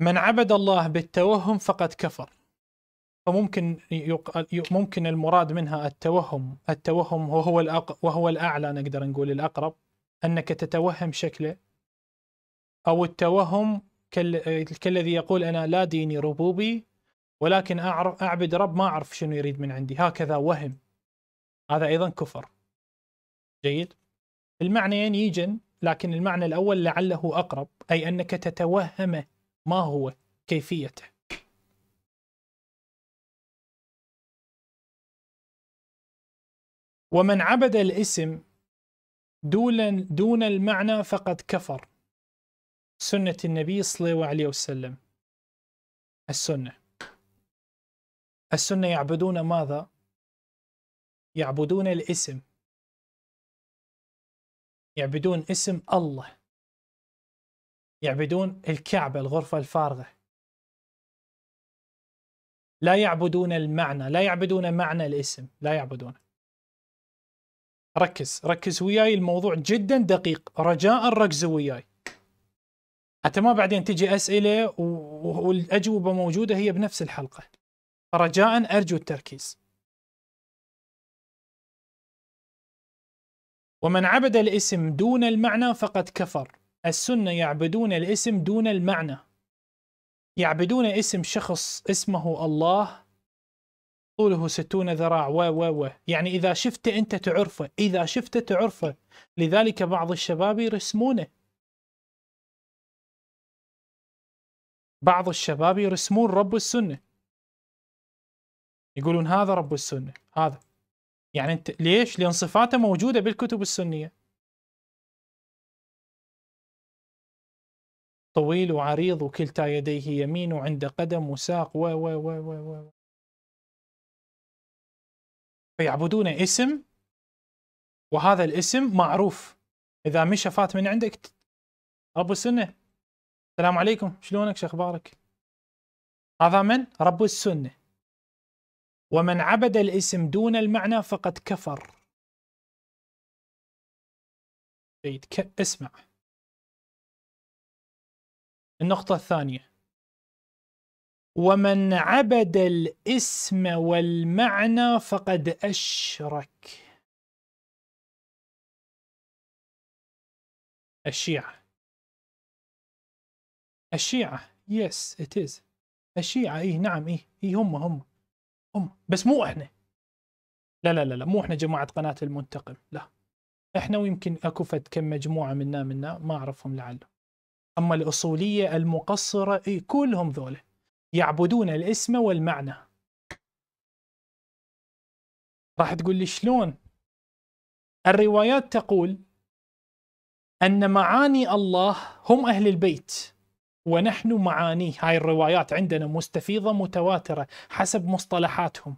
من عبد الله بالتوهم فقد كفر فممكن يق... ممكن المراد منها التوهم التوهم وهو الأق... وهو الاعلى نقدر نقول الاقرب انك تتوهم شكله او التوهم كال... كالذي يقول انا لا ديني ربوبي ولكن أعرف اعبد رب ما اعرف شنو يريد من عندي هكذا وهم هذا ايضا كفر جيد المعنيين يجن لكن المعنى الاول لعله اقرب اي انك تتوهمه ما هو كيفيته ومن عبد الاسم دون دون المعنى فقد كفر سنة النبي صلى الله عليه وسلم السنة السنة يعبدون ماذا؟ يعبدون الاسم يعبدون اسم الله يعبدون الكعبة الغرفة الفارغة لا يعبدون المعنى لا يعبدون معنى الاسم لا يعبدونه ركز ركز وياي الموضوع جدا دقيق رجاء ركز وياي حتى ما بعدين تجي أسئلة والأجوبة موجودة هي بنفس الحلقة رجاء أرجو التركيز ومن عبد الاسم دون المعنى فقد كفر السنة يعبدون الاسم دون المعنى يعبدون اسم شخص اسمه الله طوله ستون ذراع و و و يعني إذا شفته أنت تعرفه إذا شفته تعرفه لذلك بعض الشباب يرسمونه بعض الشباب يرسمون رب السنة يقولون هذا رب السنة هذا يعني أنت ليش لأن صفاته موجودة بالكتب السنية طويل وعريض وكلتا يديه يمين وعنده قدم وساق و و و و و فيعبدون اسم وهذا الاسم معروف اذا مشى فات من عندك رب السنه السلام عليكم شلونك شو اخبارك هذا من رب السنه ومن عبد الاسم دون المعنى فقد كفر جيد اسمع النقطة الثانية ومن عبد الاسم والمعنى فقد أشرك الشيعة الشيعة يس ات از الشيعة اي نعم اي اي هم هم هم بس مو احنا لا لا لا لا مو احنا جماعة قناة المنتقم لا احنا ويمكن اكو فد كم مجموعة منا منا ما اعرفهم لعله أما الأصولية المقصرة كلهم ذولا يعبدون الاسم والمعنى راح تقول لي شلون الروايات تقول أن معاني الله هم أهل البيت ونحن معانيه هاي الروايات عندنا مستفيضة متواترة حسب مصطلحاتهم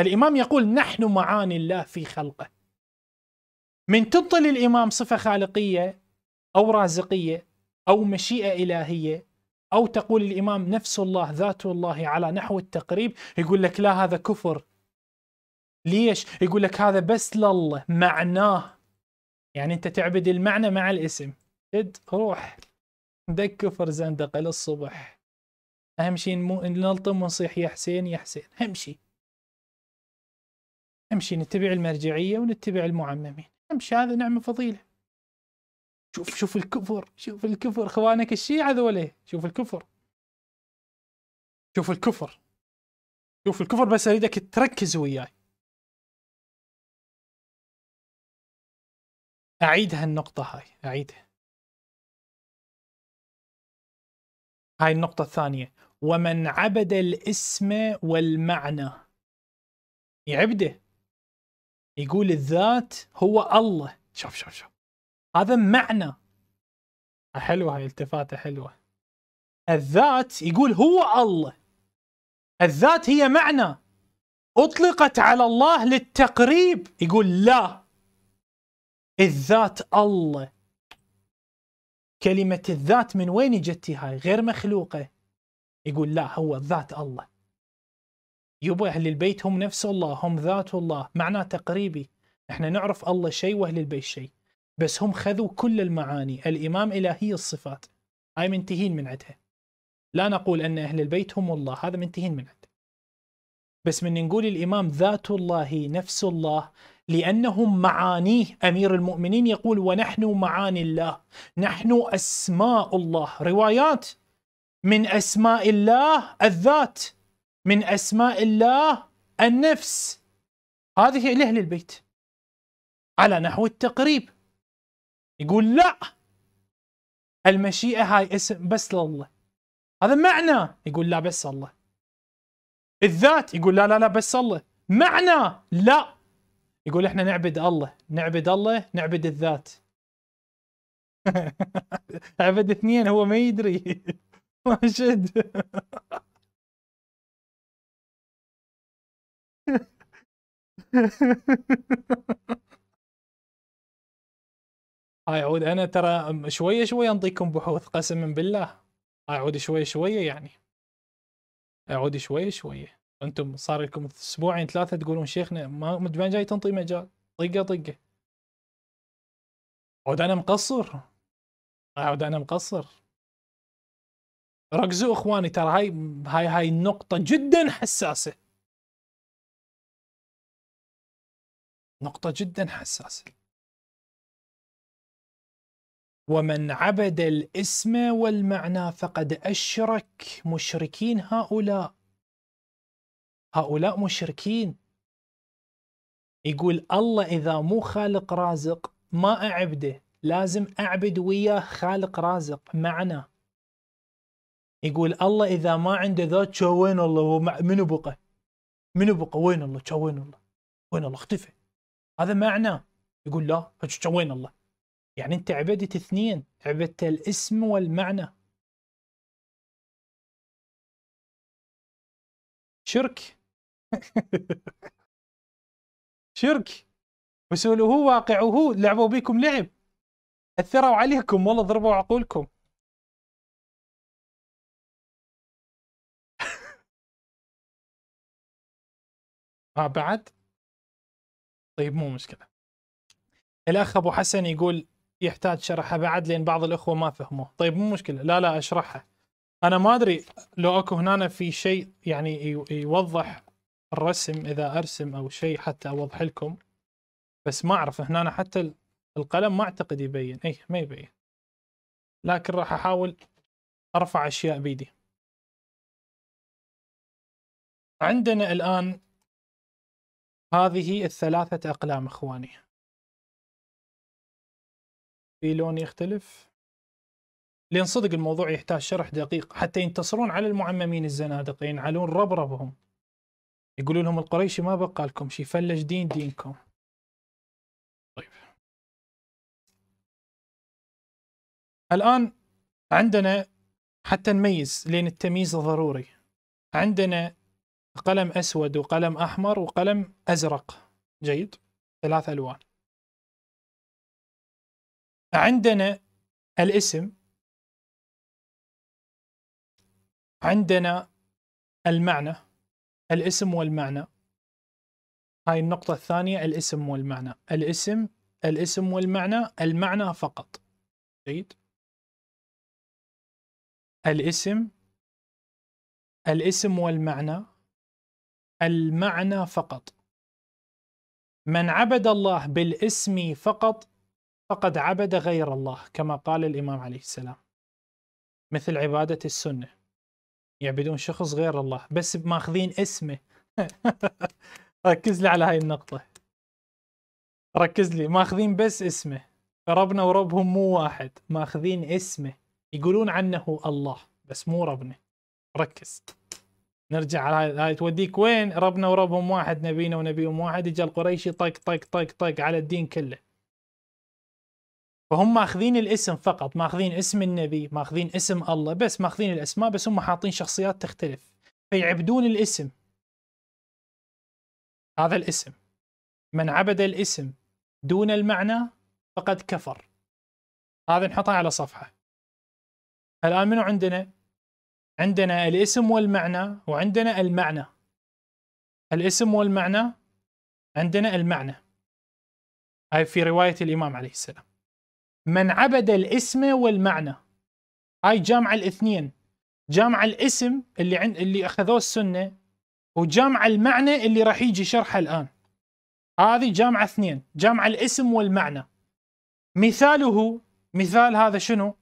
الإمام يقول نحن معاني الله في خلقه من تبطل الإمام صفة خالقية أو رازقية أو مشيئة إلهية أو تقول الإمام نفس الله ذات الله على نحو التقريب يقول لك لا هذا كفر ليش؟ يقول لك هذا بس لله معناه يعني أنت تعبد المعنى مع الاسم اد روح دق كفر زندقة للصبح أهم شيء مو نلطم ونصيح يا حسين يا حسين أهم شيء أهم شيء نتبع المرجعية ونتبع المعممين أهم شيء هذا نعمة فضيلة شوف شوف الكفر شوف الكفر اخوانك الشيعة ذولا شوف الكفر شوف الكفر شوف الكفر بس اريدك تركز وياي اعيد هالنقطة هاي اعيدها هاي النقطة الثانية ومن عبد الاسم والمعنى يعبده يقول الذات هو الله شوف شوف شوف هذا معنى حلوه هاي التفاته حلوه الذات يقول هو الله الذات هي معنى اطلقت على الله للتقريب يقول لا الذات الله كلمة الذات من وين اجتي هاي غير مخلوقة يقول لا هو ذات الله يبو أهل البيت هم نفس الله هم ذات الله معناه تقريبي احنا نعرف الله شيء وأهل البيت شيء بس هم خذوا كل المعاني الإمام إلهي الصفات هاي منتهين من عندها لا نقول أن أهل البيت هم الله هذا منتهين من عدها بس من نقول الإمام ذات الله نفس الله لأنهم معانيه أمير المؤمنين يقول ونحن معاني الله نحن أسماء الله روايات من أسماء الله الذات من أسماء الله النفس هذه لأهل البيت على نحو التقريب يقول لا المشيئة هاي اسم بس لله هذا معنى يقول لا بس الله الذات يقول لا لا لا بس الله معنى لا يقول احنا نعبد الله نعبد الله نعبد الذات عبد اثنين هو ما يدري ha هاي عود انا ترى شويه شويه انطيكم بحوث قسما بالله هاي عود شويه شويه يعني عود شويه شويه انتم صار لكم اسبوعين ثلاثه تقولون شيخنا ما من جاي تنطي مجال طقه طقه عود انا مقصر عود انا مقصر ركزوا اخواني ترى هاي هاي هاي نقطه جدا حساسه نقطه جدا حساسه ومن عبد الاسم والمعنى فقد أشرك مشركين هؤلاء هؤلاء مشركين يقول الله إذا مو خالق رازق ما أعبده لازم أعبد وياه خالق رازق معنى يقول الله إذا ما عنده ذات وين الله منو بقى منو بقى وين الله وين الله وين الله اختفى هذا معنى يقول لا وين الله يعني انت عبدت اثنين عبدت الاسم والمعنى شرك شرك وسوله واقعه لعبوا بكم لعب اثروا عليكم والله ضربوا عقولكم اه بعد طيب مو مشكله الاخ ابو حسن يقول يحتاج شرحه بعد لان بعض الاخوه ما فهموه طيب مو مشكله لا لا اشرحها انا ما ادري لو اكو هنا في شيء يعني يوضح الرسم اذا ارسم او شيء حتى اوضح لكم بس ما اعرف هنا حتى القلم ما اعتقد يبين اي ما يبين لكن راح احاول ارفع اشياء بيدي عندنا الان هذه الثلاثه اقلام اخواني في لون يختلف لأن صدق الموضوع يحتاج شرح دقيق حتى ينتصرون على المعممين الزنادقة ينعلون ربربهم يقولون لهم القريشي ما بقى لكم شي فلج دين دينكم طيب الآن عندنا حتى نميز لأن التمييز ضروري عندنا قلم أسود وقلم أحمر وقلم أزرق جيد ثلاث ألوان فعندنا الاسم عندنا المعنى الاسم والمعنى هاي النقطة الثانية الاسم والمعنى الاسم الاسم والمعنى المعنى فقط جيد الاسم الاسم والمعنى المعنى فقط من عبد الله بالاسم فقط فقد عبد غير الله كما قال الإمام عليه السلام مثل عبادة السنة يعبدون شخص غير الله بس ماخذين اسمه ركز لي على هاي النقطة ركز لي ماخذين بس اسمه ربنا وربهم مو واحد ماخذين اسمه يقولون عنه الله بس مو ربنا ركز نرجع على هاي توديك وين ربنا وربهم واحد نبينا ونبيهم واحد اجى القريشي طق طق طق طق على الدين كله فهم ماخذين الاسم فقط ماخذين اسم النبي ماخذين اسم الله بس ماخذين الاسماء بس هم حاطين شخصيات تختلف فيعبدون الاسم هذا الاسم من عبد الاسم دون المعنى فقد كفر هذا نحطها على صفحه الان منو عندنا عندنا الاسم والمعنى وعندنا المعنى الاسم والمعنى عندنا المعنى هاي في روايه الامام عليه السلام من عبد الاسم والمعنى هاي جامعة الاثنين جامعة الاسم اللي عند اللي اخذوه السنة وجامعة المعنى اللي راح يجي شرحه الآن هذه جامعة اثنين جامعة الاسم والمعنى مثاله مثال هذا شنو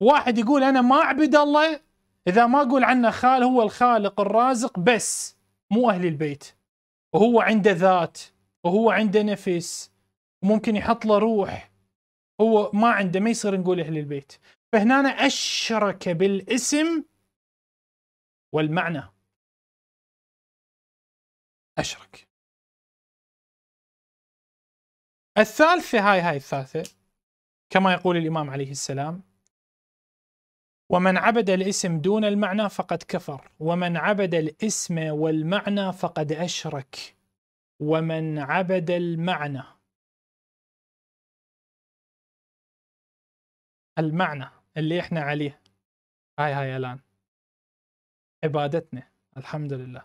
واحد يقول أنا ما أعبد الله إذا ما أقول عنه خال هو الخالق الرازق بس مو أهل البيت وهو عنده ذات وهو عنده نفس وممكن يحط له روح هو ما عنده ما يصير نقول اهل البيت فهنا أنا اشرك بالاسم والمعنى اشرك الثالثه هاي هاي الثالثه كما يقول الامام عليه السلام ومن عبد الاسم دون المعنى فقد كفر ومن عبد الاسم والمعنى فقد اشرك ومن عبد المعنى المعنى اللي احنا عليه هاي هاي الان عبادتنا الحمد لله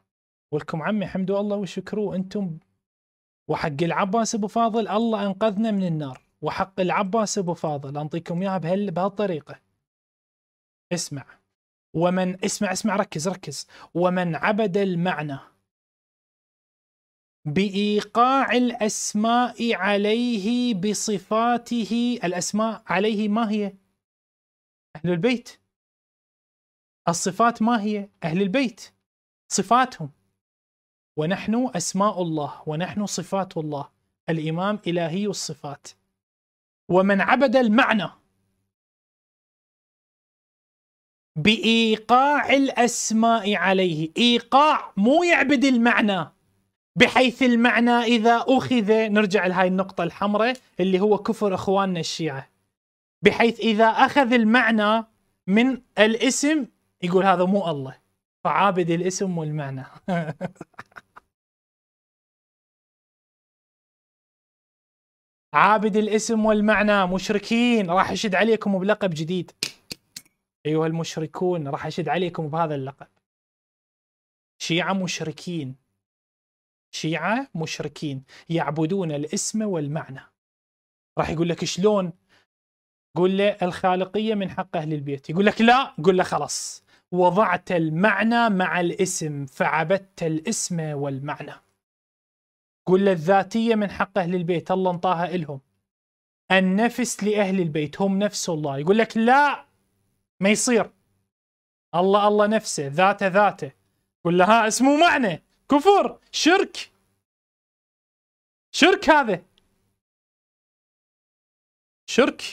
ولكم عمي حمدوا الله وشكروه انتم وحق العباس ابو فاضل الله انقذنا من النار وحق العباس ابو فاضل انطيكم اياها بهال بهالطريقه اسمع ومن اسمع اسمع ركز ركز ومن عبد المعنى بإيقاع الأسماء عليه بصفاته الأسماء عليه ما هي؟ أهل البيت الصفات ما هي؟ أهل البيت صفاتهم ونحن أسماء الله ونحن صفات الله الإمام إلهي الصفات ومن عبد المعنى بإيقاع الأسماء عليه إيقاع مو يعبد المعنى بحيث المعنى إذا أخذ نرجع لهاي النقطة الحمراء اللي هو كفر إخواننا الشيعة بحيث إذا أخذ المعنى من الاسم يقول هذا مو الله فعابد الاسم والمعنى عابد الاسم والمعنى مشركين راح اشد عليكم بلقب جديد ايها المشركون راح اشد عليكم بهذا اللقب شيعة مشركين شيعة مشركين يعبدون الاسم والمعنى راح يقول لك شلون قول له الخالقية من حق أهل البيت يقول لك لا قول له خلاص وضعت المعنى مع الاسم فعبدت الاسم والمعنى قل له الذاتية من حق أهل البيت الله انطاها إلهم النفس لأهل البيت هم نفس الله يقول لك لا ما يصير الله الله نفسه ذاته ذاته قل له ها اسمه معنى كفر شرك شرك هذا شرك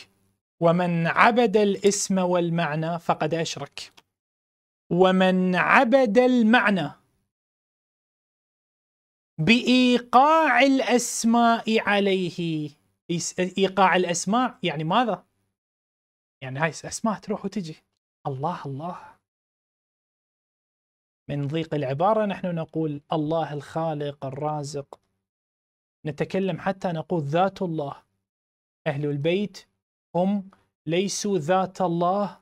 ومن عبد الاسم والمعنى فقد اشرك ومن عبد المعنى بايقاع الاسماء عليه ايقاع الاسماء يعني ماذا يعني هاي اسماء تروح وتجي الله الله من ضيق العبارة نحن نقول الله الخالق الرازق نتكلم حتى نقول ذات الله أهل البيت هم ليسوا ذات الله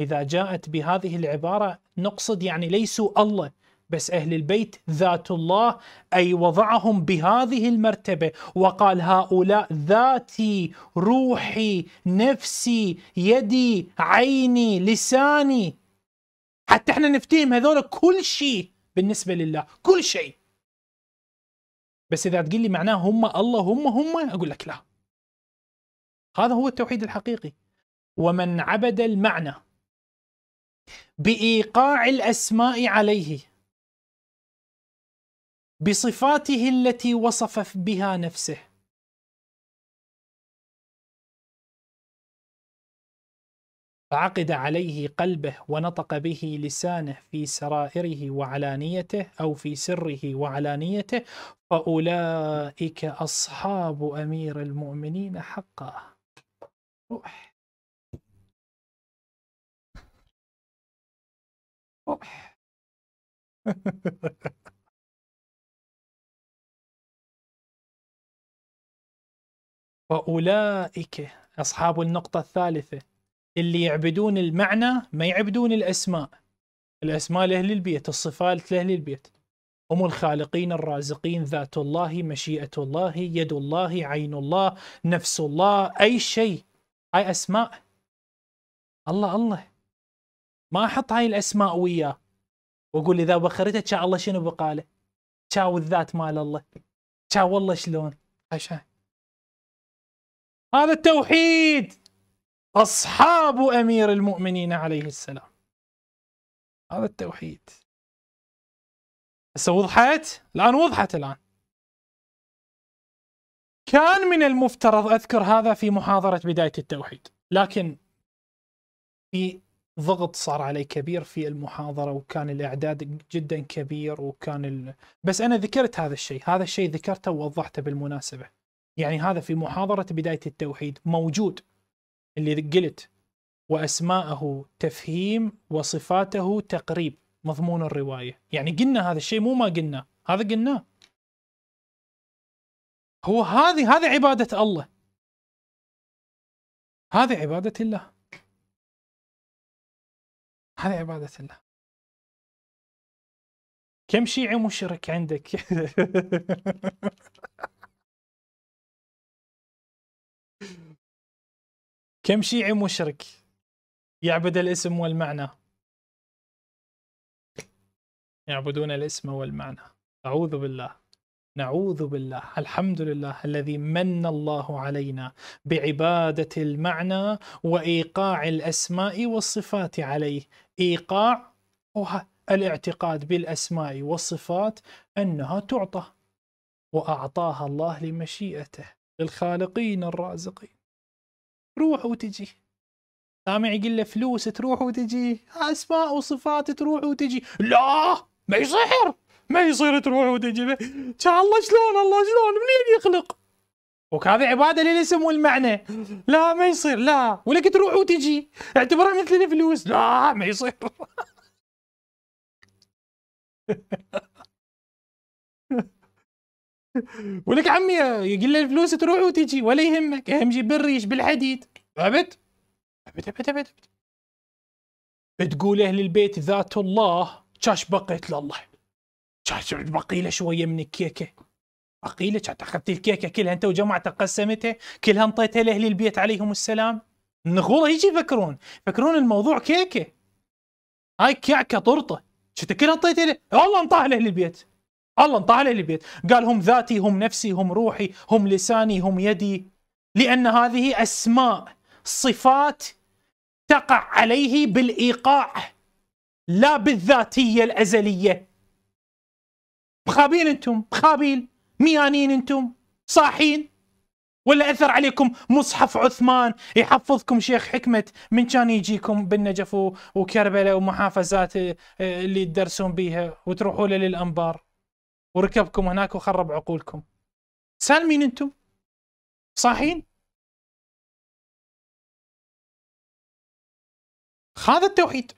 إذا جاءت بهذه العبارة نقصد يعني ليسوا الله بس أهل البيت ذات الله أي وضعهم بهذه المرتبة وقال هؤلاء ذاتي روحي نفسي يدي عيني لساني حتى احنا نفتهم هذول كل شيء بالنسبه لله كل شيء بس اذا تقول لي معناه هم الله هم هم اقول لك لا هذا هو التوحيد الحقيقي ومن عبد المعنى بايقاع الاسماء عليه بصفاته التي وصف بها نفسه فعقد عليه قلبه ونطق به لسانه في سرائره وعلانيته او في سره وعلانيته فاولئك اصحاب امير المؤمنين حقا روح روح فاولئك اصحاب النقطه الثالثه اللي يعبدون المعنى ما يعبدون الاسماء الاسماء لاهل البيت الصفات لاهل البيت هم الخالقين الرازقين ذات الله مشيئه الله يد الله عين الله نفس الله اي شيء هاي اسماء الله الله ما احط هاي الاسماء وياه واقول اذا بخرته شاء الله شنو بقاله شاو الذات مال الله شاو والله شلون هذا التوحيد أصحاب أمير المؤمنين عليه السلام هذا التوحيد هسه وضحت؟ الآن وضحت الآن كان من المفترض أذكر هذا في محاضرة بداية التوحيد لكن في ضغط صار علي كبير في المحاضرة وكان الإعداد جدا كبير وكان ال... بس أنا ذكرت هذا الشيء هذا الشيء ذكرته ووضحته بالمناسبة يعني هذا في محاضرة بداية التوحيد موجود اللي قلت واسماءه تفهيم وصفاته تقريب مضمون الروايه يعني قلنا هذا الشيء مو ما قلناه هذا قلناه هو هذه هذه عباده الله هذه عباده الله هذه عباده الله كم شيعي مشرك عندك كم شيعي مشرك يعبد الاسم والمعنى يعبدون الاسم والمعنى أعوذ بالله نعوذ بالله الحمد لله الذي من الله علينا بعبادة المعنى وإيقاع الأسماء والصفات عليه إيقاع الاعتقاد بالأسماء والصفات أنها تعطى وأعطاها الله لمشيئته للخالقين الرازقين تروح وتجي سامع يقول له فلوس تروح وتجي اسماء وصفات تروح وتجي لا ما يصير ما يصير تروح وتجي الله شلون الله شلون منين يخلق وكذا عباده للاسم والمعنى لا ما يصير لا ولك تروح وتجي اعتبرها مثل الفلوس لا ما يصير ولك عمي يقول له الفلوس تروح وتجي ولا يهمك اهم جيب بالريش بالحديد ثابت؟ ثابت ثابت ثابت بتقول اهل البيت ذات الله شاش بقيت لله شاش بقي له شويه من الكيكه بقي له اخذت الكيكه كلها انت وجماعتك قسمتها كلها انطيتها لاهل البيت عليهم السلام غوره يجي يفكرون يفكرون الموضوع كيكه هاي كعكه طرطه شفت كلها انطيتها له والله انطاها لاهل البيت الله انطاها لاهل البيت قال هم ذاتي هم نفسي هم روحي هم لساني هم يدي لان هذه اسماء صفات تقع عليه بالايقاع لا بالذاتيه الازليه بخابين انتم بخابين ميانين انتم صاحين ولا اثر عليكم مصحف عثمان يحفظكم شيخ حكمه من كان يجيكم بالنجف وكربلاء ومحافظات آه، اللي تدرسون بيها وتروحوا له للانبار وركبكم هناك وخرب عقولكم سالمين انتم صاحين هذا التوحيد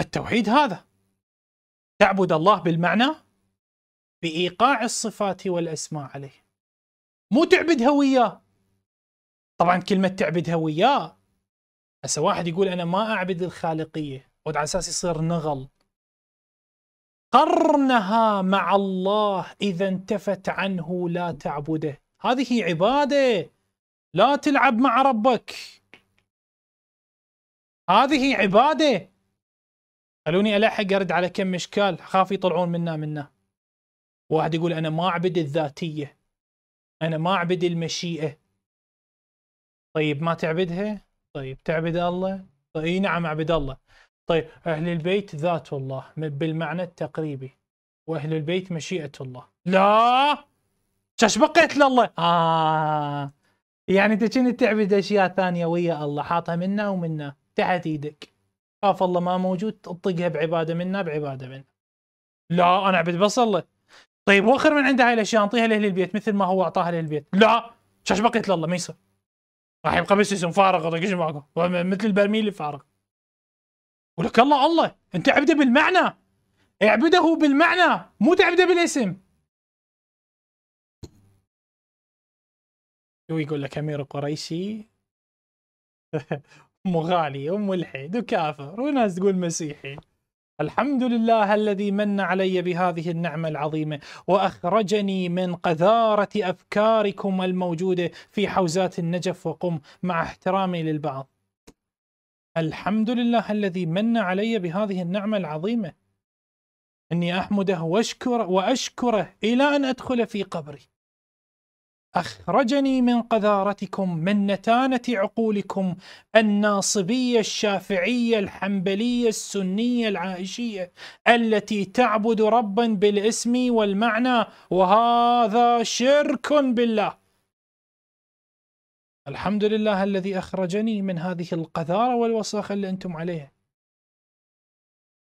التوحيد هذا تعبد الله بالمعنى بإيقاع الصفات والأسماء عليه مو تعبدها وياه طبعا كلمة تعبدها وياه هسه واحد يقول أنا ما أعبد الخالقية وعلى أساس يصير نغل قرنها مع الله إذا انتفت عنه لا تعبده هذه عبادة لا تلعب مع ربك هذه عباده خلوني الحق ارد على كم اشكال خاف يطلعون منا منا واحد يقول انا ما اعبد الذاتيه انا ما اعبد المشيئه طيب ما تعبدها طيب تعبد الله طيب نعم اعبد الله طيب اهل البيت ذات الله بالمعنى التقريبي واهل البيت مشيئه الله لا شاش بقيت لله اه يعني انت كنت تعبد اشياء ثانيه ويا الله حاطها منا ومنا تحت ايدك خاف الله ما موجود تطقها بعباده منا بعباده منا لا انا اعبد بصله طيب وخر من عنده هاي الاشياء انطيها لاهل البيت مثل ما هو اعطاها لاهل البيت لا شاش بقيت لله ما يصير راح يبقى بس اسم فارغ طيب، ايش معكم مثل البرميل الفارغ ولك الله الله انت اعبده بالمعنى اعبده بالمعنى مو تعبده بالاسم ويقول لك امير قريشي أمه غالي أم وكافر وناس تقول مسيحي الحمد لله الذي من علي بهذه النعمة العظيمة وأخرجني من قذارة أفكاركم الموجودة في حوزات النجف وقم مع احترامي للبعض الحمد لله الذي من علي بهذه النعمة العظيمة أني أحمده وأشكره, وأشكره إلى أن أدخل في قبري أخرجني من قذارتكم من نتانة عقولكم الناصبية الشافعية الحنبلية السنية العائشية التي تعبد ربا بالاسم والمعنى وهذا شرك بالله الحمد لله الذي أخرجني من هذه القذارة والوساخة اللي أنتم عليها